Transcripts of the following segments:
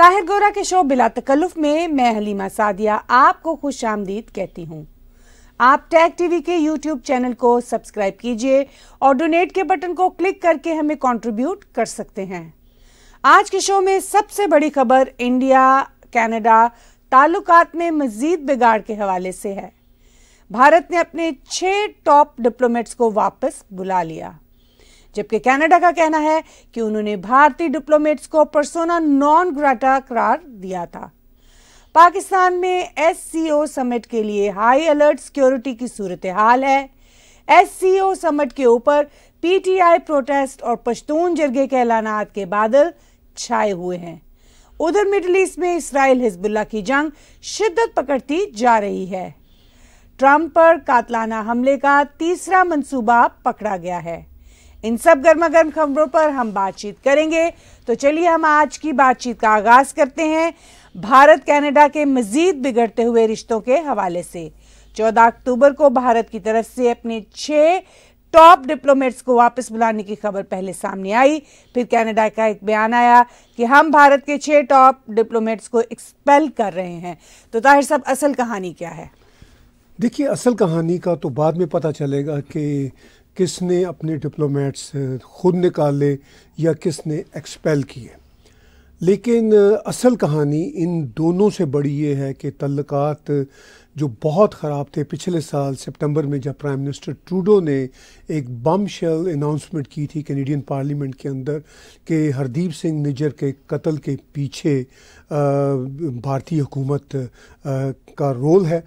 ताहिर गोरा के शो बिला तकल्लुफ में मैं हलीमा सादिया आपको खुश आमदीद कहती हूँ आप टैग टीवी के यूट्यूब चैनल को सब्सक्राइब कीजिए और डोनेट के बटन को क्लिक करके हमें कंट्रीब्यूट कर सकते हैं आज के शो में सबसे बड़ी खबर इंडिया कनाडा ताल्लुकात में मजीद बिगाड़ के हवाले से है भारत ने अपने छह टॉप डिप्लोमेट्स को वापस बुला लिया जबकि कनाडा का कहना है कि उन्होंने भारतीय डिप्लोमेट्स को परसोना नॉन ग्राटा करार दिया था पाकिस्तान में एस समिट के लिए हाई अलर्ट सिक्योरिटी की सूरत हाल है एस समिट के ऊपर पीटीआई प्रोटेस्ट और पश्तून जरगे के ऐलाना के बादल छाए हुए हैं उधर मिडल ईस्ट में इसराइल हिजबुल्ला की जंग शिद्दत पकड़ती जा रही है ट्रंप पर कातलाना हमले का तीसरा मंसूबा पकड़ा गया है इन सब गर्मा गर्म खबरों पर हम बातचीत करेंगे तो चलिए हम आज की बातचीत का आगाज करते हैं भारत कनाडा के मजीद बिगड़ते हुए रिश्तों के हवाले से 14 अक्टूबर को भारत की तरफ से अपने छह टॉप डिप्लोमेट्स को वापस बुलाने की खबर पहले सामने आई फिर कनाडा का एक बयान आया कि हम भारत के छह टॉप डिप्लोमेट्स को एक्सपेल कर रहे हैं तो ताहिर साहब असल कहानी क्या है देखिए असल कहानी का तो बाद में पता चलेगा कि किसने अपने डिप्लोमेट्स खुद निकाले या किसने एक्सपेल किए लेकिन असल कहानी इन दोनों से बड़ी ये है कि तल्लक़ात जो बहुत ख़राब थे पिछले साल सितंबर में जब प्राइम मिनिस्टर ट्रूडो ने एक बम शेल अनाउंसमेंट की थी कैनेडियन पार्लियामेंट के अंदर कि हरदीप सिंह निजर के कत्ल के पीछे भारतीय हुकूमत का रोल है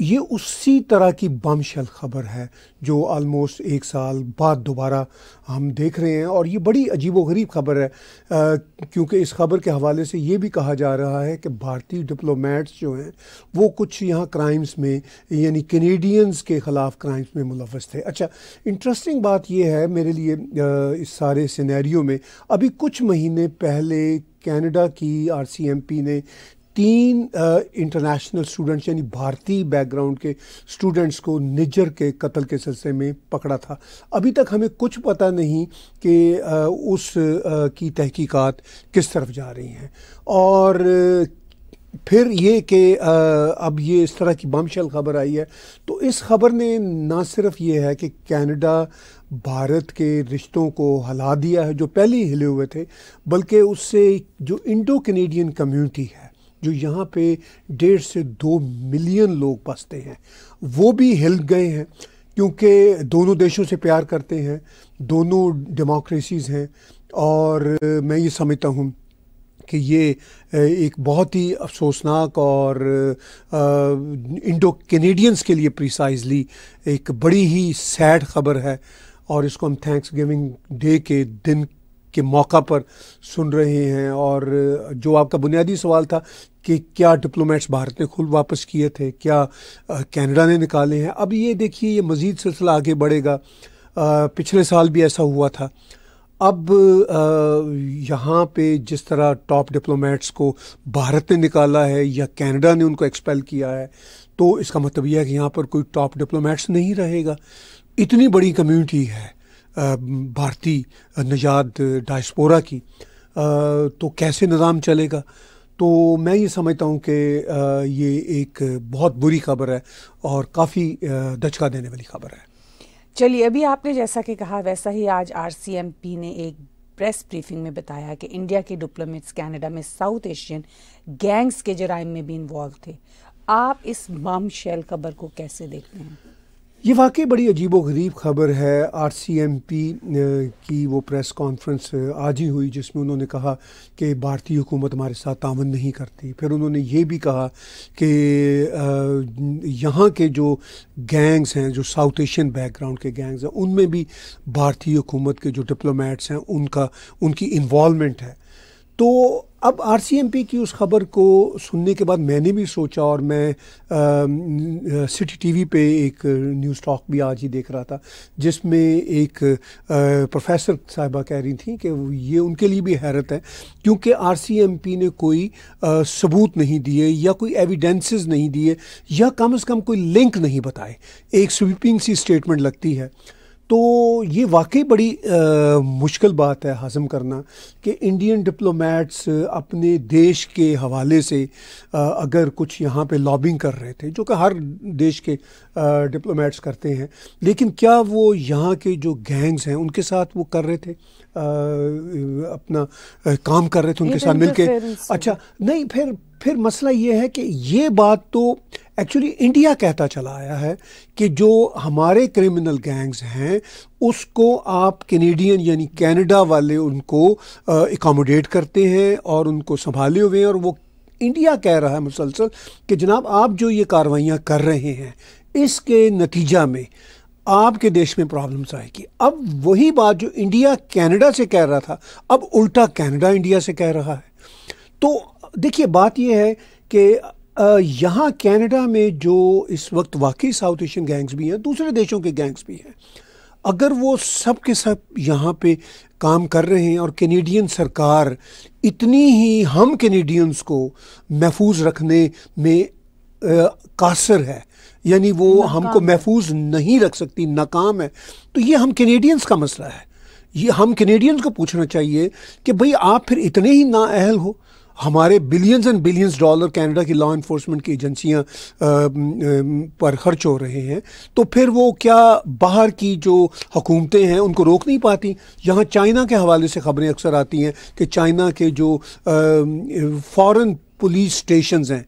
ये उसी तरह की बमशल ख़बर है जो आलमोस्ट एक साल बाद दोबारा हम देख रहे हैं और ये बड़ी अजीब गरीब ख़बर है क्योंकि इस ख़बर के हवाले से ये भी कहा जा रहा है कि भारतीय डिप्लोमेट्स जो हैं वो कुछ यहाँ क्राइम्स में यानी कैनेडियंस के ख़िलाफ़ क्राइम्स में मुलवस थे अच्छा इंटरेस्टिंग बात यह है मेरे लिए इस सारे सिनेरियो में अभी कुछ महीने पहले कनाडा की आरसीएमपी ने तीन इंटरनेशनल स्टूडेंट्स यानी भारतीय बैकग्राउंड के स्टूडेंट्स को निजर के कत्ल के सिलसिले में पकड़ा था अभी तक हमें कुछ पता नहीं कि उस की तहकीकात किस तरफ जा रही हैं और फिर ये कि अब ये इस तरह की बमशल खबर आई है तो इस खबर ने ना सिर्फ ये है कि कनाडा भारत के रिश्तों को हला दिया है जो पहले ही हिले हुए थे बल्कि उससे जो इंडो कनेडियन कम्युनिटी है जो यहाँ पे डेढ़ से दो मिलियन लोग बसते हैं वो भी हिल गए हैं क्योंकि दोनों देशों से प्यार करते हैं दोनों डेमोक्रेसीज़ हैं और मैं ये समझता हूँ कि ये एक बहुत ही अफसोसनाक और इंडो कैनेडियंस के लिए प्रिसाइजली एक बड़ी ही सैड खबर है और इसको हम थैंक्स गिविंग डे के दिन के मौका पर सुन रहे हैं और जो आपका बुनियादी सवाल था कि क्या डिप्लोमेट्स भारत ने खुद वापस किए थे क्या कनाडा ने निकाले हैं अब ये देखिए ये मज़ीद सिलसिला आगे बढ़ेगा पिछले साल भी ऐसा हुआ था अब यहाँ पे जिस तरह टॉप डिप्लोमेट्स को भारत ने निकाला है या कनाडा ने उनको एक्सपेल किया है तो इसका मतलब यह है कि यहाँ पर कोई टॉप डिप्लोमेट्स नहीं रहेगा इतनी बड़ी कम्युनिटी है भारतीय नजात डायस्पोरा की तो कैसे निज़ाम चलेगा तो मैं ये समझता हूँ कि ये एक बहुत बुरी खबर है और काफ़ी दचका देने वाली खबर है चलिए अभी आपने जैसा कि कहा वैसा ही आज आरसीएमपी ने एक प्रेस ब्रीफिंग में बताया कि इंडिया के डिप्लोमेट्स कनाडा में साउथ एशियन गैंग्स के जराइम में भी इन्वॉल्व थे आप इस बम शेल खबर को कैसे देखते हैं ये वाकई बड़ी अजीब व गरीब खबर है आर सी एम पी की वो प्रेस कॉन्फ्रेंस आज ही हुई जिसमें उन्होंने कहा कि भारतीय हुकूमत हमारे साथ तावन नहीं करती फिर उन्होंने ये भी कहा कि यहाँ के जो गैंग्स हैं जो साउथ एशियन बैकग्राउंड के गैंग्स हैं उनमें भी भारतीय हुकूमत के जो डिप्लोमेट्स हैं उनका उनकी इन्वॉलमेंट है तो अब आरसीएमपी की उस खबर को सुनने के बाद मैंने भी सोचा और मैं सिटी टीवी पे एक न्यूज़ टॉक भी आज ही देख रहा था जिसमें एक आ, प्रोफेसर साहिबा कह रही थी कि ये उनके लिए भी हैरत है क्योंकि आरसीएमपी ने कोई आ, सबूत नहीं दिए या कोई एविडेंसेस नहीं दिए या कम से कम कोई लिंक नहीं बताए एक स्वीपिंग सी स्टेटमेंट लगती है तो ये वाकई बड़ी आ, मुश्किल बात है हाजम करना कि इंडियन डिप्लोमेट्स अपने देश के हवाले से आ, अगर कुछ यहाँ पे लॉबिंग कर रहे थे जो कि हर देश के डिप्लोमेट्स करते हैं लेकिन क्या वो यहाँ के जो गैंग्स हैं उनके साथ वो कर रहे थे अपना काम कर रहे थे उनके साथ मिलके अच्छा नहीं फिर फिर मसला ये है कि ये बात तो एक्चुअली इंडिया कहता चला आया है कि जो हमारे क्रिमिनल गैंग्स हैं उसको आप कैनेडियन यानी कनाडा वाले उनको एकोमोडेट करते हैं और उनको संभाले हुए हैं और वो इंडिया कह रहा है मुसलसल कि जनाब आप जो ये कार्रवाइयाँ कर रहे हैं इसके नतीजा में आपके देश में प्रॉब्लम्स आएगी अब वही बात जो इंडिया कनाडा से कह रहा था अब उल्टा कनाडा इंडिया से कह रहा है तो देखिए बात यह है कि यहाँ कनाडा में जो इस वक्त वाकई साउथ एशियन गैंग्स भी हैं दूसरे देशों के गैंग्स भी हैं अगर वो सब के सब यहाँ पे काम कर रहे हैं और कैनेडियन सरकार इतनी ही हम कैनेडियंस को महफूज रखने में कासर है यानी वो हमको महफूज नहीं रख सकती नाकाम है तो ये हम कैनेडियंस का मसला है ये हम कैनेडियंस को पूछना चाहिए कि भाई आप फिर इतने ही नाअहल हो हमारे billions and billions dollar Canada की लॉ इन्फोर्समेंट की एजेंसियां पर खर्च हो रहे हैं तो फिर वो क्या बाहर की जो हुकूमतें हैं उनको रोक नहीं पाती यहाँ चाइना के हवाले से खबरें अक्सर आती हैं कि चाइना के जो फॉरेन पुलिस स्टेशन हैं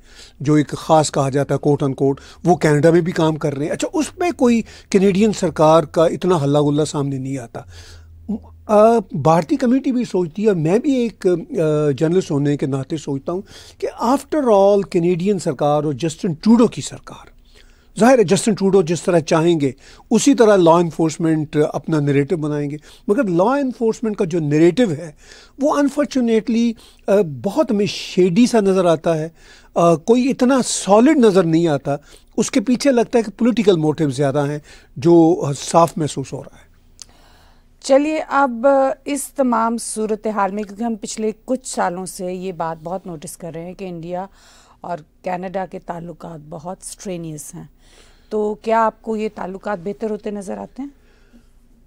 जो एक ख़ास कहा जाता है कोट एंड कोट वो कनाडा में भी काम कर रहे हैं अच्छा उसमें कोई कैनेडियन सरकार का इतना हल्ला गुल्ला सामने नहीं आता भारतीय कम्युनिटी भी सोचती है मैं भी एक जर्नलिस्ट होने के नाते सोचता हूँ कि आफ्टर ऑल कैनेडियन सरकार और जस्टिन ट्रूडो की सरकार जाहिर है जस्टिन ट्रूडो जिस तरह चाहेंगे उसी तरह लॉ इन्फोर्समेंट अपना नरेटिव बनाएंगे मगर लॉ इन्फोर्समेंट का जो नरेटिव है वो अनफॉर्चुनेटली बहुत हमें शेडी सा नज़र आता है आ, कोई इतना सॉलिड नज़र नहीं आता उसके पीछे लगता है कि पॉलिटिकल मोटिव ज़्यादा हैं जो साफ महसूस हो रहा है चलिए अब इस तमाम सूरत हाल में क्योंकि हम पिछले कुछ सालों से ये बात बहुत नोटिस कर रहे हैं कि इंडिया और कनाडा के ताल्लुक बहुत स्ट्रेनियस हैं तो क्या आपको ये ताल्लुक बेहतर होते नज़र आते हैं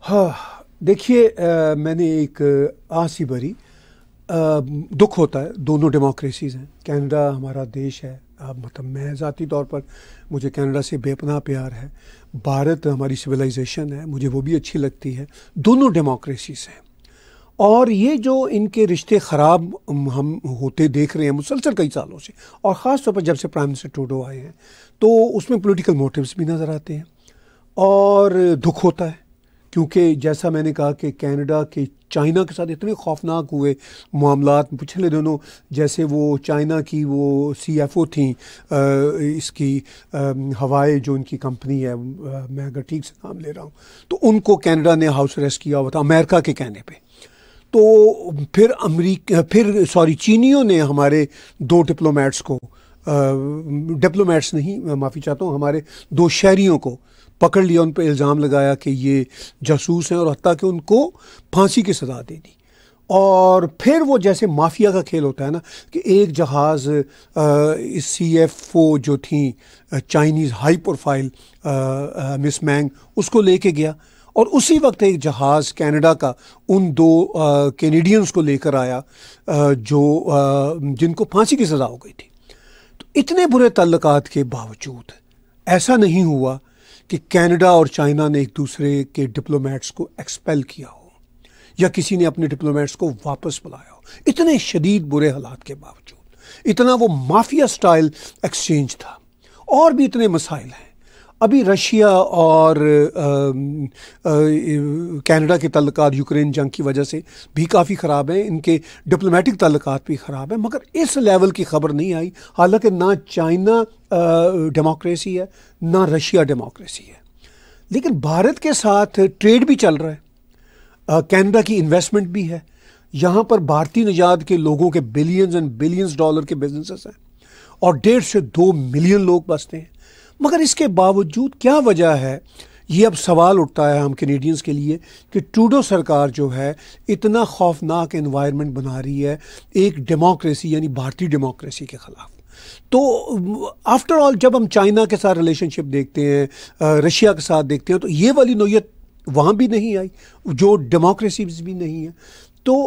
हाँ देखिए मैंने एक आसी भरी दुख होता है दोनों डेमोक्रेसीज़ हैं कनाडा हमारा देश है अब मतलब मैं ज़ाती तौर पर मुझे कनाडा से बेपना प्यार है भारत हमारी सिविलाइजेशन है मुझे वो भी अच्छी लगती है दोनों डेमोक्रेसीज़ हैं और ये जो इनके रिश्ते ख़राब हम होते देख रहे हैं मुसलसल कई सालों से और ख़ास तौर पर जब से प्राइम मिनिस्टर टूडो आए हैं तो उसमें पॉलिटिकल मोटिव्स भी नज़र आते हैं और दुख होता है क्योंकि जैसा मैंने कहा कि कनाडा के चाइना के साथ इतने खौफनाक हुए मामला पिछले दिनों जैसे वो चाइना की वो सी एफ ओ थी आ, इसकी हवाए जो इनकी कंपनी है मैं अगर ठीक से नाम ले रहा हूँ तो उनको कनाडा ने हाउस अरेस्ट किया हुआ था अमेरिका के कहने पर तो फिर अमरीक फिर सॉरी चीनियों ने हमारे दो डिप्लोमेट्स को डिप्लोमेट्स नहीं माफ़ी चाहता हूँ हमारे दो शहरीों को पकड़ लिया उन पर इल्ज़ाम लगाया कि ये जासूस हैं और हती कि उनको फांसी की सजा दे दी और फिर वो जैसे माफिया का खेल होता है ना कि एक जहाज़ सी एफ ओ जो थी Chinese high profile Miss Meng उसको लेके गया और उसी वक्त एक जहाज़ कनाडा का उन दो कैनेडियंस को लेकर आया आ, जो आ, जिनको फांसी की सज़ा हो गई थी तो इतने बुरे तल्लक के बावजूद ऐसा नहीं हुआ कि कनाडा और चाइना ने एक दूसरे के डिप्लोमेट्स को एक्सपेल किया हो या किसी ने अपने डिप्लोमेट्स को वापस बुलाया हो इतने शदीद बुरे हालात के बावजूद इतना वो माफिया स्टाइल एक्सचेंज था और भी इतने मसाइल हैं अभी रशिया और कनाडा के तल्ल यूक्रेन जंग की वजह से भी काफ़ी ख़राब हैं इनके डिप्लोमेटिक तल्लक भी ख़राब हैं मगर इस लेवल की खबर नहीं आई हालांकि ना चाइना डेमोक्रेसी है ना रशिया डेमोक्रेसी है लेकिन भारत के साथ ट्रेड भी चल रहा है कनाडा की इन्वेस्टमेंट भी है यहाँ पर भारतीय नजाद के लोगों के बिलियंस एंड बिलियंस डॉलर के बिजनेसेस हैं और डेढ़ से दो मिलियन लोग बसते हैं मगर इसके बावजूद क्या वजह है ये अब सवाल उठता है हम कैनेडियंस के लिए कि टूडो सरकार जो है इतना खौफनाक इन्वायरमेंट बना रही है एक डेमोक्रेसी यानी भारतीय डेमोक्रेसी के ख़िलाफ़ तो आफ्टर ऑल जब हम चाइना के साथ रिलेशनशिप देखते हैं रशिया के साथ देखते हैं तो ये वाली नोयत वहाँ भी नहीं आई जो डेमोक्रेसीज भी नहीं है तो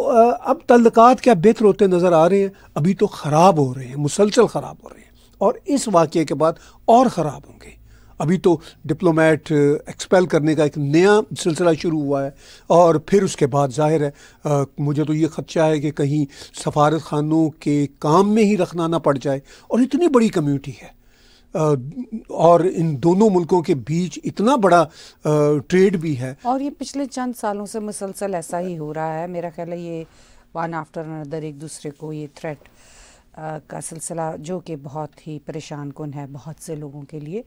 अब तल्लक क्या बेहतर होते नज़र आ रहे हैं अभी तो ख़राब हो रहे हैं मुसलसल ख़राब हो रहे हैं और इस वाक्य के बाद और ख़राब होंगे अभी तो डिप्लोमेट एक्सपेल करने का एक नया सिलसिला शुरू हुआ है और फिर उसके बाद जाहिर है आ, मुझे तो ये खदशा है कि कहीं सफारत खानों के काम में ही रखना ना पड़ जाए और इतनी बड़ी कम्यूनिटी है और इन दोनों मुल्कों के बीच इतना बड़ा ट्रेड भी है और ये पिछले चंद सालों से मुसलसल ऐसा ही हो रहा है मेरा ख्याल है ये वन आफ्टर अनदर एक दूसरे को ये थ्रेट का सिलसिला जो कि बहुत ही परेशान कन है बहुत से लोगों के लिए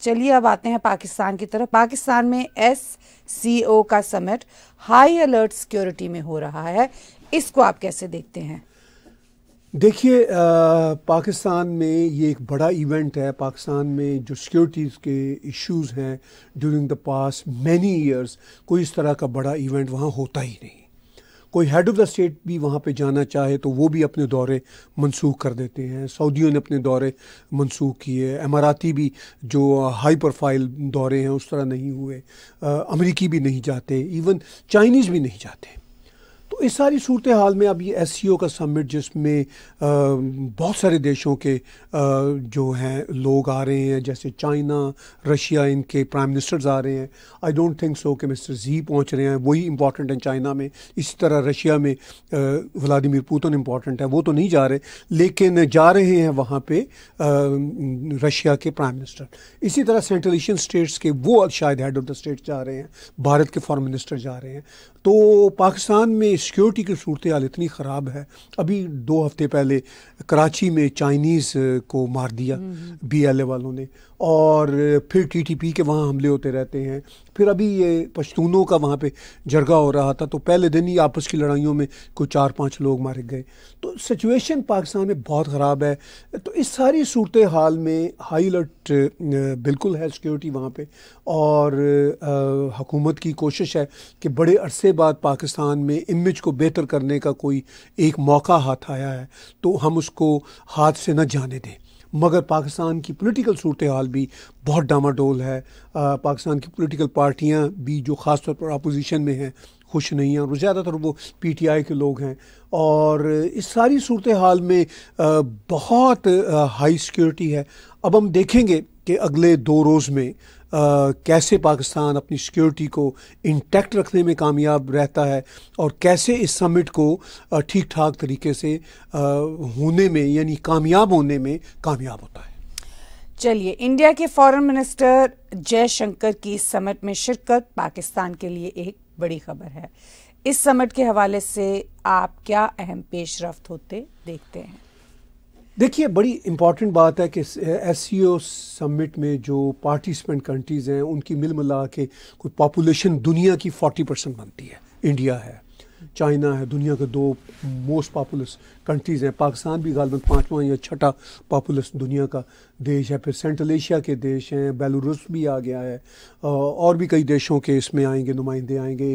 चलिए अब आते हैं पाकिस्तान की तरफ पाकिस्तान में एस सी ओ का समिट हाई अलर्ट सिक्योरिटी में हो रहा है इसको आप कैसे देखते हैं देखिए पाकिस्तान में ये एक बड़ा इवेंट है पाकिस्तान में जो सिक्योरिटीज़ के इश्यूज हैं during the past many years कोई इस तरह का बड़ा इवेंट वहाँ होता ही नहीं कोई हेड ऑफ़ द स्टेट भी वहाँ पे जाना चाहे तो वो भी अपने दौरे मनसूख कर देते हैं सऊदियों ने अपने दौरे मनसूख किए अमाराती भी जो हाई प्रोफाइल दौरे हैं उस तरह नहीं हुए अमरीकी भी नहीं जाते इवन चाइनीज़ भी नहीं जाते तो इस सारी सूरत हाल में अब ये एस सी ओ का समिट जिसमें बहुत सारे देशों के जो हैं लोग आ रहे हैं जैसे चाइना रशिया इनके प्राइम मिनिस्टर्स आ रहे हैं आई डोंट थिंक सो कि मिस्टर जी पहुंच रहे हैं वही इंपॉर्टेंट है चाइना में इसी तरह रशिया में व्लादिमिर पुतिन इंपॉर्टेंट है वो तो नहीं जा रहे लेकिन जा रहे हैं वहाँ पर रशिया के प्राइम मिनिस्टर इसी तरह सेंट्रल एशियन स्टेट्स के वो शायद हेड ऑफ द स्टेट जा रहे हैं भारत के फॉरन मिनिस्टर जा रहे हैं तो पाकिस्तान में सिक्योरिटी की सूरत हाल इतनी ख़राब है अभी दो हफ्ते पहले कराची में चाइनीज़ को मार दिया बी एल ए वालों ने और फिर टी टी पी के वहाँ हमले होते रहते हैं फिर अभी ये पश्तूनों का वहाँ पे जरगा हो रहा था तो पहले दिन ही आपस की लड़ाइयों में कोई चार पांच लोग मारे गए तो सिचुएशन पाकिस्तान में बहुत ख़राब है तो इस सारी सूरत हाल में हाई अलर्ट बिल्कुल है सिक्योरिटी वहाँ पर और हकूमत की कोशिश है कि बड़े अरसे पहले बाद पाकिस्तान में इमेज को बेहतर करने का कोई एक मौका हाथ आया है तो हम उसको हाथ से न जाने दें मगर पाकिस्तान की पॉलिटिकल सूरत हाल भी बहुत डामाडोल है आ, पाकिस्तान की पॉलिटिकल पार्टियां भी जो ख़ास तौर पर अपोजिशन में हैं खुश नहीं हैं और ज़्यादातर वो पी टी आई के लोग हैं और इस सारी सूरत हाल में आ, बहुत आ, हाई सिक्योरिटी है अब हम देखेंगे कि अगले दो रोज़ में कैसे पाकिस्तान अपनी सिक्योरिटी को इंटैक्ट रखने में कामयाब रहता है और कैसे इस समिट को ठीक ठाक तरीके से होने में यानी कामयाब होने में कामयाब होता है चलिए इंडिया के फॉरेन मिनिस्टर जयशंकर की इस समिट में शिरकत पाकिस्तान के लिए एक बड़ी खबर है इस समिट के हवाले से आप क्या अहम पेशरफ होते देखते हैं देखिए बड़ी इम्पॉर्टेंट बात है कि एस समिट e में जो पार्टिसिपेंट कंट्रीज़ हैं उनकी मिल मिला के कोई पॉपुलेशन दुनिया की 40 परसेंट बनती है इंडिया है चाइना है दुनिया के दो मोस्ट पॉपुलस कंट्रीज़ हैं पाकिस्तान भी गालबन पाँचवा या छठा पापुलस दुनिया का देश है फिर सेंट्रल एशिया के देश हैं बेलारूस भी आ गया है और भी कई देशों के इसमें आएंगे नुमाइंदे आएंगे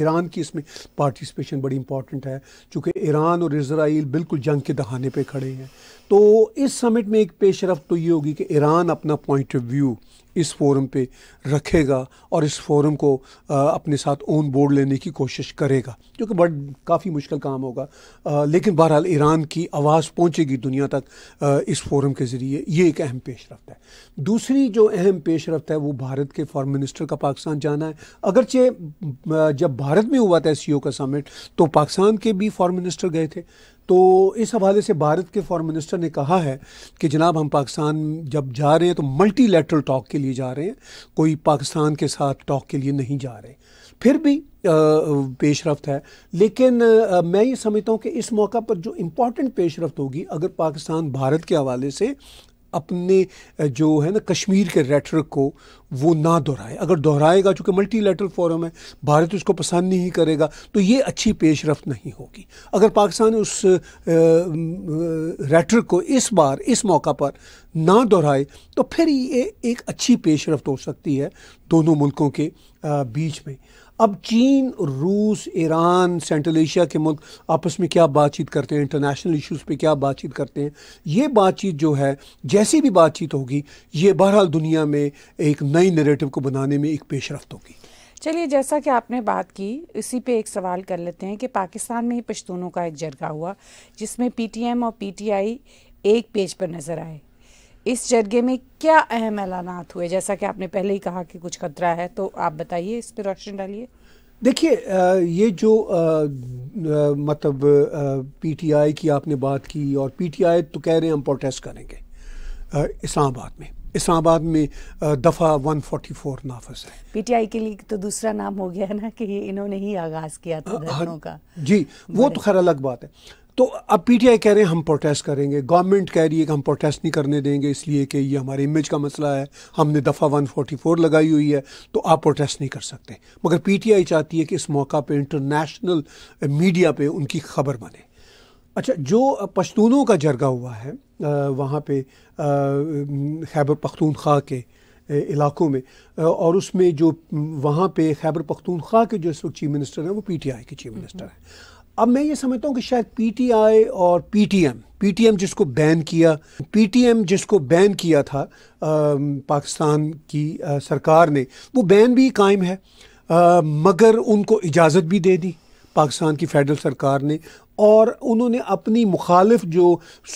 ईरान की इसमें पार्टिसिपेशन बड़ी इंपॉर्टेंट है चूँकि ईरान और इसराइल बिल्कुल जंग के दहाने पर खड़े हैं तो इस समिट में एक पेश रफ्त तो ये होगी कि ईरान अपना पॉइंट ऑफ व्यू इस फोरम पे रखेगा और इस फोरम को आ, अपने साथ ओन बोर्ड लेने की कोशिश करेगा जो कि बड़ काफ़ी मुश्किल काम होगा आ, लेकिन बहरहाल ईरान की आवाज़ पहुँचेगी दुनिया तक इस फोरम के ज़रिए ये एक अहम पेश रफ्त है दूसरी जो अहम पेश रफ्त है वो भारत के फॉरन मिनिस्टर का पाकिस्तान जाना है अगरचे जब भारत में हुआ था ओ e का समिट तो पाकिस्तान के भी फॉरन मिनिस्टर गए थे तो इस हवाले से भारत के फॉरन मिनिस्टर ने कहा है कि जनाब हम पाकिस्तान जब जा रहे हैं तो मल्टीलेटरल टॉक के लिए जा रहे हैं कोई पाकिस्तान के साथ टॉक के लिए नहीं जा रहे फिर भी पेशरफ रफ्त है लेकिन आ, मैं ये समझता हूँ कि इस मौका पर जो इम्पोर्टेंट पेश रफ्त होगी अगर पाकिस्तान भारत के हवाले से अपने जो है ना कश्मीर के रेटरिक को वो ना दोहराए अगर दोहराएगा चूँकि मल्टीलेटरल फोरम है भारत उसको पसंद नहीं करेगा तो ये अच्छी पेश रफ्त नहीं होगी अगर पाकिस्तान उस रेटरिक को इस बार इस मौका पर ना दोहराए तो फिर ये एक अच्छी पेश रफ्त हो सकती है दोनों मुल्कों के बीच में अब चीन रूस ईरान सेंट्रल एशिया के मुल्क आपस में क्या बातचीत करते हैं इंटरनेशनल इश्यूज़ पे क्या बातचीत करते हैं ये बातचीत जो है जैसी भी बातचीत होगी ये बहरहाल दुनिया में एक नई नरेटिव को बनाने में एक रफ्त होगी चलिए जैसा कि आपने बात की इसी पे एक सवाल कर लेते हैं कि पाकिस्तान में ही पश्तूनों का एक जरगा हुआ जिसमें पीटीएम और पीटीआई एक पेज पर नज़र आए इस जरगे में क्या अहम ऐलानात हुए जैसा कि आपने पहले ही कहा कि कुछ खतरा है तो आप बताइए इस पर रोशनी डालिए देखिए ये जो आ, मतलब पीटीआई की आपने बात की और पीटीआई तो कह रहे हैं हम प्रोटेस्ट करेंगे इस्लामाबाद में इस्लामाबाद में दफ़ा 144 नाफज है पीटीआई के लिए तो दूसरा नाम हो गया है ना कि इन्होंने ही आगाज़ किया था आ, हाँ का जी वो तो खैर अलग बात है तो अब पीटीआई कह रहे हैं हम प्रोटेस्ट करेंगे गवर्नमेंट कह रही है कि हम प्रोटेस्ट नहीं करने देंगे इसलिए कि ये हमारे इमेज का मसला है हमने दफ़ा 144 लगाई हुई है तो आप प्रोटेस्ट नहीं कर सकते मगर पीटीआई चाहती है कि इस मौका पे इंटरनेशनल मीडिया पे उनकी खबर बने अच्छा जो पश्तूनों का जरगा हुआ है वहाँ पे खैबर पख्तूनख्वा के इलाकों में और उसमें जो वहाँ पे खैबर पख्तूनख्वा के जो इस वक्त चीफ मिनिस्टर हैं वो पीटीआई के चीफ मिनिस्टर हैं अब मैं ये समझता हूँ कि शायद पीटीआई और पीटीएम पीटीएम जिसको बैन किया पीटीएम जिसको बैन किया था आ, पाकिस्तान की आ, सरकार ने वो बैन भी कायम है आ, मगर उनको इजाज़त भी दे दी पाकिस्तान की फेडरल सरकार ने और उन्होंने अपनी मुखालिफ जो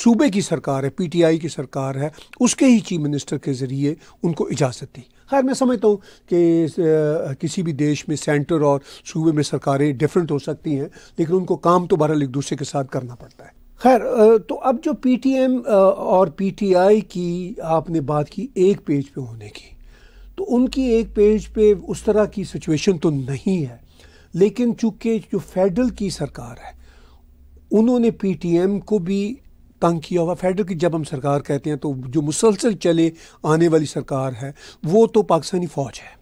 सूबे की सरकार है पीटीआई की सरकार है उसके ही चीफ मिनिस्टर के ज़रिए उनको इजाज़त दी खैर मैं समझता हूँ कि किसी भी देश में सेंटर और सूबे में सरकारें डिफरेंट हो सकती हैं लेकिन उनको काम तो बहरहाल एक दूसरे के साथ करना पड़ता है खैर तो अब जो एम और आई की आपने बात की एक पेज पे होने की तो उनकी एक पेज पे उस तरह की सिचुएशन तो नहीं है लेकिन चूंकि जो फेडरल की सरकार है उन्होंने पीटीएम को भी तंग किया हुआ फेडरल की जब हम सरकार कहते हैं तो जो मुसलसल चले आने वाली सरकार है वो तो पाकिस्तानी फ़ौज है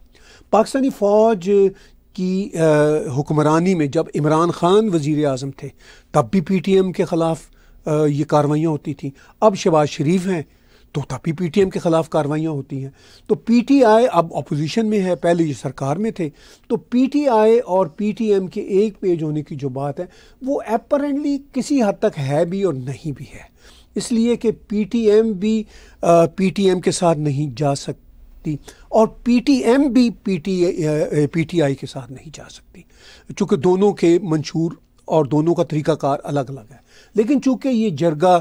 पाकिस्तानी फ़ौज की हुक्मरानी में जब इमरान ख़ान वजीर अजम थे तब भी पी टी एम के ख़िलाफ़ ये कार्रवाइयाँ होती थी अब शबाज शरीफ हैं तो तभी पीटीएम के ख़िलाफ़ कार्रवाइयाँ होती हैं तो पीटीआई अब अपोजिशन में है पहले ये सरकार में थे तो पीटीआई और पीटीएम के एक पेज होने की जो बात है वो अपरेंटली किसी हद तक है भी और नहीं भी है इसलिए कि पीटीएम भी पीटीएम के साथ नहीं जा सकती और पीटीएम भी पीटी पीटीआई के साथ नहीं जा सकती चूँकि दोनों के मंशूर और दोनों का तरीक़ाकार अलग अलग है लेकिन चूंकि ये जरगा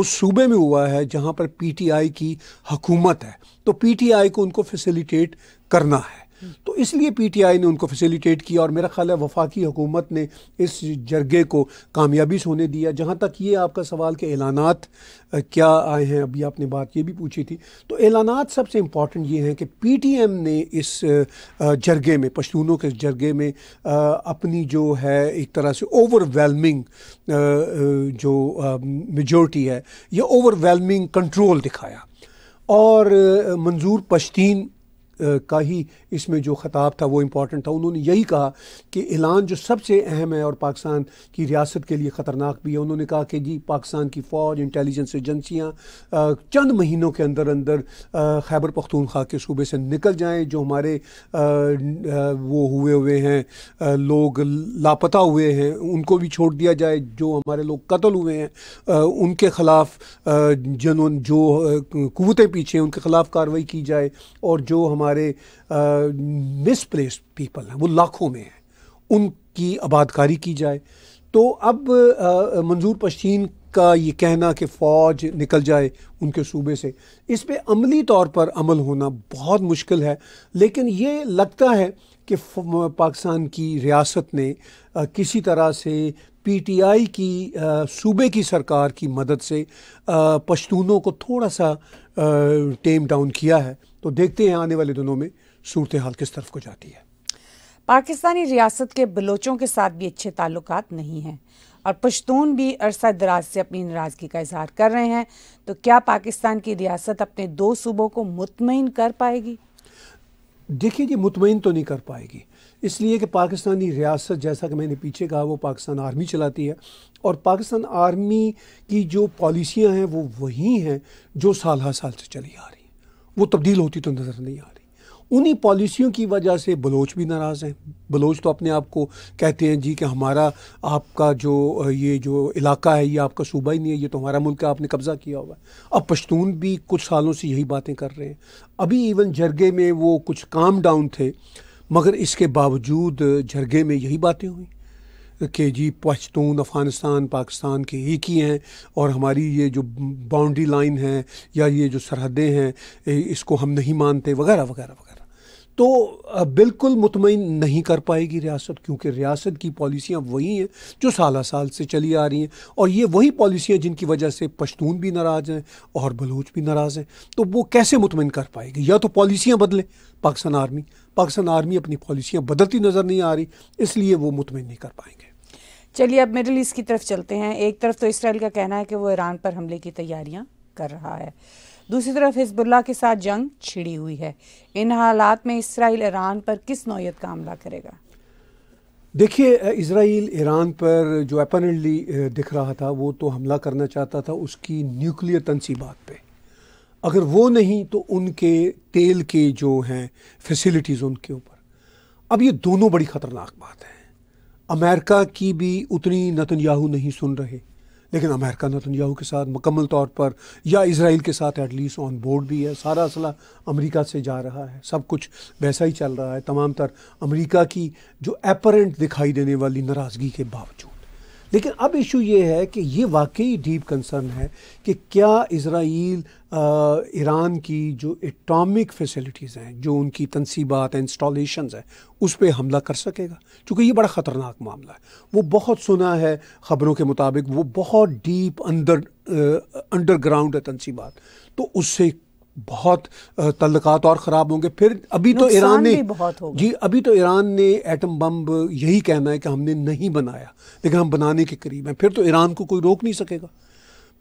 उस सूबे में हुआ है जहाँ पर पीटीआई की हकूमत है तो पीटीआई को उनको फैसिलिटेट करना है तो इसलिए पीटीआई ने उनको फैसिलिटेट किया और मेरा ख्याल है वफाकी हुकूमत ने इस जरगे को कामयाबी से होने दिया जहाँ तक ये आपका सवाल के ऐलाना क्या आए हैं अभी आपने बात ये भी पूछी थी तो ऐलाना सबसे इम्पॉर्टेंट ये हैं कि पीटीएम ने इस जरगे में पश्तूनों के जरगे में अपनी जो है एक तरह से ओवरवेलमिंग जो मेजोरिटी है ओवर ओवरवेलमिंग कंट्रोल दिखाया और मंजूर पश्तीन का ही इसमें जो ख़ताब था वो इम्पॉर्टेंट था उन्होंने यही कहा कि ऐलान जो सबसे अहम है और पाकिस्तान की रियासत के लिए ख़तरनाक भी है उन्होंने कहा कि जी पाकिस्तान की फ़ौज इंटेलिजेंस एजेंसियाँ चंद महीनों के अंदर अंदर खैबर पख्तूनख्वा के सूबे से निकल जाएँ जो हमारे वो हुए हुए हैं लोग लापता हुए हैं उनको भी छोड़ दिया जाए जो हमारे लोग कत्ल हुए हैं उनके ख़िलाफ़ जिन जो कुतें पीछे उनके ख़िलाफ़ कार्रवाई की जाए और जो हमारे हमारे मिसप्लेस पीपल हैं वो लाखों में हैं उनकी आबादकारी की जाए तो अब मंजूर पश्चीन का ये कहना कि फ़ौज निकल जाए उनके सूबे से इस पर अमली तौर पर अमल होना बहुत मुश्किल है लेकिन ये लगता है कि पाकिस्तान की रियासत ने किसी तरह से पीटीआई की सूबे की सरकार की मदद से पश्तूनों को थोड़ा सा टेम डाउन किया है तो देखते हैं आने वाले दिनों में सूरत हाल किस तरफ को जाती है पाकिस्तानी रियासत के बलोचों के साथ भी अच्छे ताल्लुक नहीं हैं और पश्तून भी अरसा दराज से अपनी नाराज़गी का इजहार कर रहे हैं तो क्या पाकिस्तान की रियासत अपने दो सूबों को मुतमिन कर पाएगी देखिए जी मुतमिन तो नहीं कर पाएगी इसलिए कि पाकिस्तानी रियासत जैसा कि मैंने पीछे कहा वो पाकिस्तान आर्मी चलाती है और पाकिस्तान आर्मी की जो पॉलिसियाँ हैं वो वही हैं जो साल हर साल से चली आ रही हैं वो तब्दील होती तो नज़र नहीं आ रही उन्हीं पॉलिसियों की वजह से बलोच भी नाराज़ हैं बलोच तो अपने आप को कहते हैं जी कि हमारा आपका जो ये जो इलाका है ये आपका सूबा ही नहीं है ये तो हमारा मुल्क है आपने कब्ज़ा किया हुआ है अब पश्तून भी कुछ सालों से यही बातें कर रहे हैं अभी इवन जरगे में वो कुछ काम डाउन थे मगर इसके बावजूद झरगे में यही बातें हुई कि जी पश्तून अफ़गानिस्तान पाकिस्तान के एक ही हैं और हमारी ये जो बाउंड्री लाइन है या ये जो सरहदें हैं इसको हम नहीं मानते वगैरह वगैरह वगैरह तो बिल्कुल मुतमिन नहीं कर पाएगी रियासत क्योंकि रियासत की पॉलिसियाँ वही हैं जो साल साल से चली आ रही हैं और ये वही पॉलिसियाँ जिनकी वजह से पश्तून भी नाराज़ हैं और बलोच भी नाराज़ हैं तो वो कैसे मुतमिन कर पाएगी या तो पॉलिसियाँ बदलें पाकिस्तान आर्मी पाकिस्तान आर्मी अपनी पॉलिसियाँ बदलती नज़र नहीं आ रही इसलिए वो मुतमिन नहीं कर पाएंगे चलिए अब मिडल ईस्ट की तरफ चलते हैं एक तरफ तो इसराइल का कहना है कि वो ईरान पर हमले की तैयारियां कर रहा है दूसरी तरफ हिजबुल्ला के साथ जंग छिड़ी हुई है इन हालात में इसराइल ईरान पर किस नौत का हमला करेगा देखिए इसराइल ईरान पर जो अपनली दिख रहा था वो तो हमला करना चाहता था उसकी न्यूक्लियर तनसीबात पे अगर वो नहीं तो उनके तेल के जो हैं फैसिलिटीज़ उनके ऊपर अब ये दोनों बड़ी ख़तरनाक बात है अमेरिका की भी उतनी नतन नहीं सुन रहे लेकिन अमेरिका नतनयाहू तो के साथ मुकम्मल तौर पर या इसराइल के साथ एटलीस्ट ऑन बोर्ड भी है सारा असला अमेरिका से जा रहा है सब कुछ वैसा ही चल रहा है तमाम तर अमरीका की जो एपरेंट दिखाई देने वाली नाराज़गी के बावजूद लेकिन अब इशू ये है कि ये वाकई डीप कंसर्न है कि क्या इसराइल ईरान की जो एटॉमिक फैसिलिटीज़ हैं जो उनकी तनसीबात इंस्टॉलेशन हैं उस पर हमला कर सकेगा क्योंकि ये बड़ा ख़तरनाक मामला है वो बहुत सुना है ख़बरों के मुताबिक वो बहुत डीप अंदर अंडरग्राउंड है तनसीबात तो उससे बहुत तल्लकात और ख़राब होंगे फिर अभी तो ईरान ने बहुत जी अभी तो ईरान ने एटम बम यही कहना है कि हमने नहीं बनाया लेकिन हम बनाने के करीब हैं फिर तो ईरान को कोई रोक नहीं सकेगा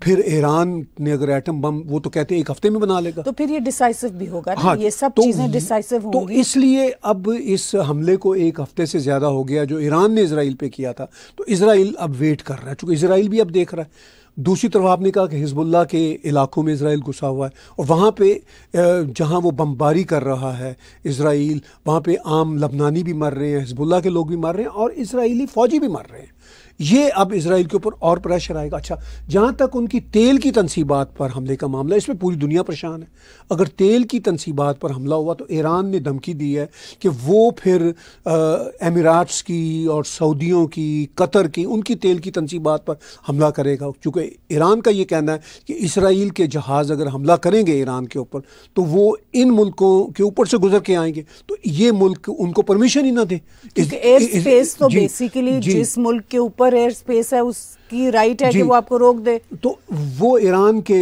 फिर ईरान ने अगर एटम बम वो तो कहते हैं एक हफ्ते में बना लेगा तो फिर ये डिसाइसिव भी होगा हाँ, ये सब तो, चीजें डिसाइसिव तो इसलिए अब इस हमले को एक हफ्ते से ज्यादा हो गया जो ईरान ने इसराइल पे किया था तो इसराइल अब वेट कर रहा है चूंकि इसराइल भी अब देख रहा है दूसरी तरफ आपने कहा कि हिजबुल्ला के इलाकों में इसराइल घुसा हुआ है और वहाँ पे जहाँ वो बमबारी कर रहा है इसराइल वहाँ पे आम लबनानी भी मर रहे हैं हिजबुल्ला के लोग भी मर रहे हैं और इसराइली फ़ौजी भी मर रहे हैं ये अब इसराइल के ऊपर और प्रेशर आएगा अच्छा जहाँ तक उनकी तेल की तनसीबात पर हमले का मामला है इसमें पूरी दुनिया परेशान है अगर तेल की तनसीबात पर हमला हुआ तो ईरान ने धमकी दी है कि वो फिर अमीरात्स की और सऊदियों की कतर की उनकी तेल की तनसीबात पर हमला करेगा चूँकि ईरान का ये कहना है कि इसराइल के जहाज़ अगर हमला करेंगे ईरान के ऊपर तो वो इन मुल्कों के ऊपर से गुजर के आएंगे तो ये मुल्क उनको परमिशन ही ना दे इस, इस, तो बेसिकली जिस मुल्क के ऊपर ओवर एयर स्पेस है उसकी राइट है कि वो आपको रोक दे तो वो ईरान के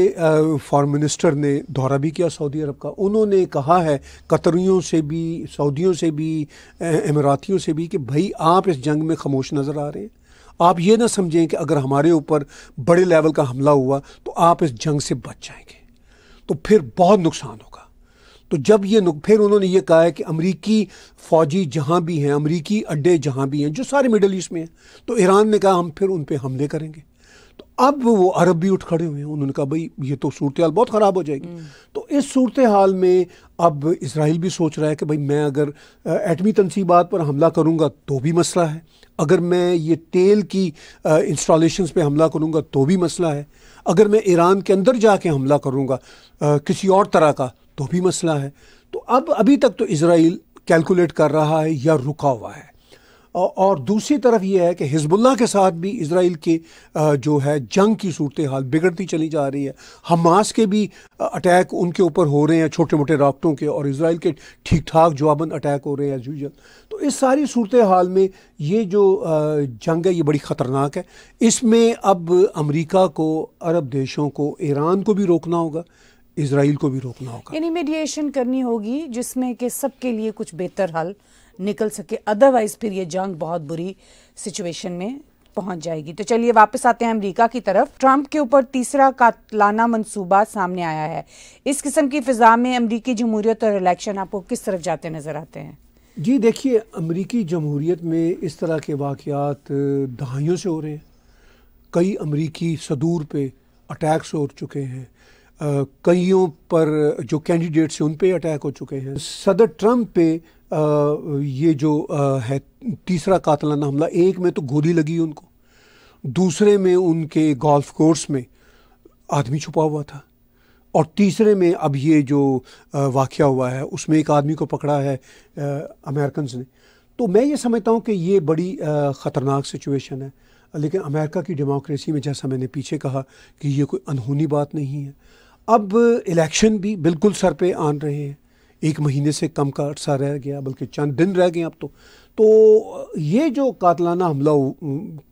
फॉरेन मिनिस्टर ने दौरा भी किया सऊदी अरब का उन्होंने कहा है कतरियों से भी सऊदियों से भी अमीरातियों से भी कि भाई आप इस जंग में खामोश नज़र आ रहे हैं आप ये ना समझें कि अगर हमारे ऊपर बड़े लेवल का हमला हुआ तो आप इस जंग से बच जाएंगे तो फिर बहुत नुकसान होगा तो जब ये फिर उन्होंने ये कहा है कि अमरीकी फ़ौजी जहाँ भी हैं अमरीकी अड्डे जहाँ भी हैं जो सारे मिडल ईस्ट में हैं तो ईरान ने कहा हम फिर उन पर हमले करेंगे तो अब वो अरब भी उठ खड़े हुए हैं उन्होंने कहा भाई ये तो सूरत हाल बहुत ख़राब हो जाएगी हम्म। तो इस सूरत हाल में अब इसराइल भी सोच रहा है कि भाई मैं अगर एटमी तनसीबात पर हमला करूँगा तो भी मसला है अगर मैं ये तेल की इंस्टॉलेशंस पे हमला करूँगा तो भी मसला है अगर मैं ईरान के अंदर जाके हमला करूँगा किसी और तरह का तो भी मसला है तो अब अभी तक तो इसराइल कैलकुलेट कर रहा है या रुका हुआ है और दूसरी तरफ यह है कि हिजबुल्ला के साथ भी इसराइल के जो है जंग की सूरत हाल बिगड़ती चली जा रही है हमास के भी अटैक उनके ऊपर हो रहे हैं छोटे मोटे राबटों के और इसराइल के ठीक ठाक जवाबन अटैक हो रहे हैं एज यूजल तो इस सारी सूरत हाल में ये जो जंग है ये बड़ी ख़तरनाक है इसमें अब अमरीका को अरब देशों को ईरान को भी रोकना होगा इसराइल को भी रोकना होगा यानी मेडिएशन करनी होगी जिसमें कि सबके लिए कुछ बेहतर हल निकल सके अदरवाइज फिर ये जंग बहुत बुरी सिचुएशन में पहुंच जाएगी तो चलिए वापस आते हैं अमेरिका की तरफ ट्रंप के ऊपर तीसरा कातलाना मंसूबा सामने आया है इस किस्म की फिजा में अमरीकी जमहूरियत और इलेक्शन आपको किस तरफ जाते नजर आते हैं जी देखिए अमरीकी जमहूरियत में इस तरह के वाकत दहाइयों से हो रहे हैं कई अमरीकी सदूर पे अटैक्स हो चुके हैं कईयों पर जो कैंडिडेट्स हैं उन पे अटैक हो चुके हैं सदर ट्रम्प पे आ, ये जो आ, है तीसरा कातलाना हमला एक में तो गोली लगी उनको दूसरे में उनके गोल्फ कोर्स में आदमी छुपा हुआ था और तीसरे में अब ये जो वाक़ हुआ है उसमें एक आदमी को पकड़ा है अमेरिकन ने तो मैं ये समझता हूँ कि ये बड़ी ख़तरनाक सिचुएशन है लेकिन अमेरिका की डेमोक्रेसी में जैसा मैंने पीछे कहा कि ये कोई अनहोनी बात नहीं है अब इलेक्शन भी बिल्कुल सर पे आन रहे हैं एक महीने से कम का अर्सा रह गया बल्कि चंद दिन रह गए अब तो तो ये जो कातलाना हमला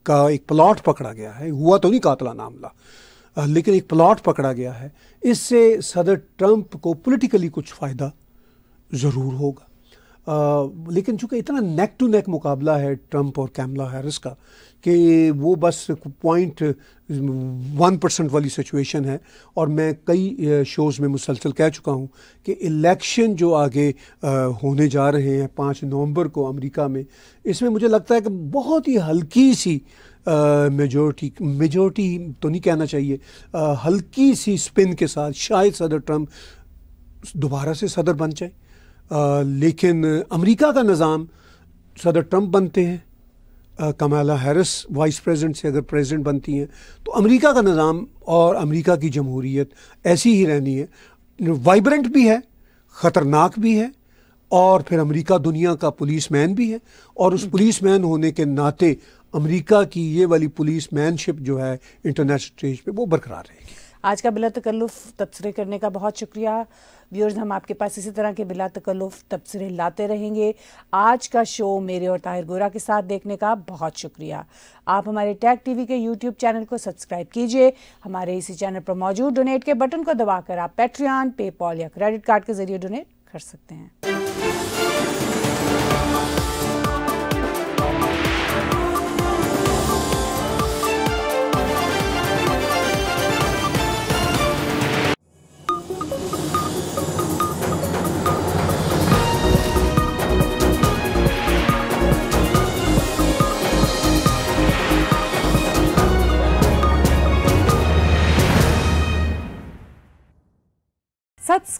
का एक प्लाट पकड़ा गया है हुआ तो नहीं कातलाना हमला लेकिन एक प्लाट पकड़ा गया है इससे सदर ट्रंप को पॉलिटिकली कुछ फ़ायदा ज़रूर होगा लेकिन चूंकि इतना नेक टू नेक मुकाबला है ट्रंप और कैमला हैरिस का कि वो बस पॉइंट वन परसेंट वाली सिचुएशन है और मैं कई शोज़ में मुसलसल कह चुका हूँ कि इलेक्शन जो आगे होने जा रहे हैं पाँच नवंबर को अमेरिका में इसमें मुझे लगता है कि बहुत ही हल्की सी मेजोरिटी uh, मेजोरिटी तो नहीं कहना चाहिए uh, हल्की सी स्पिन के साथ शायद सदर ट्रंप दोबारा से सदर बन जाए लेकिन अमेरिका का निज़ाम सदर ट्रंप बनते हैं Kamala Kamala Harris vice president से अगर प्रेसिडेंट बनती हैं तो अमेरिका का निज़ाम और अमेरिका की जमहूरीत ऐसी ही रहनी है वाइब्रेंट भी है ख़तरनाक भी है और फिर अमेरिका दुनिया का पुलिस मैन भी है और उस पुलिस मैन होने के नाते अमेरिका की ये वाली पुलिस मैनशिप जो है इंटरनेशनल स्टेज पे वो बरकरार रहेगी आज का बिला तकल्लुफ़ तबसरे करने का बहुत शुक्रिया व्यूअर्स हम आपके पास इसी तरह के बिला तकल्लुफ तबसरे लाते रहेंगे आज का शो मेरे और ताहिर गोरा के साथ देखने का बहुत शुक्रिया आप हमारे टैग टीवी के यूट्यूब चैनल को सब्सक्राइब कीजिए हमारे इसी चैनल पर मौजूद डोनेट के बटन को दबाकर आप पेट्रियान पेपॉल या क्रेडिट कार्ड के जरिए डोनेट कर सकते हैं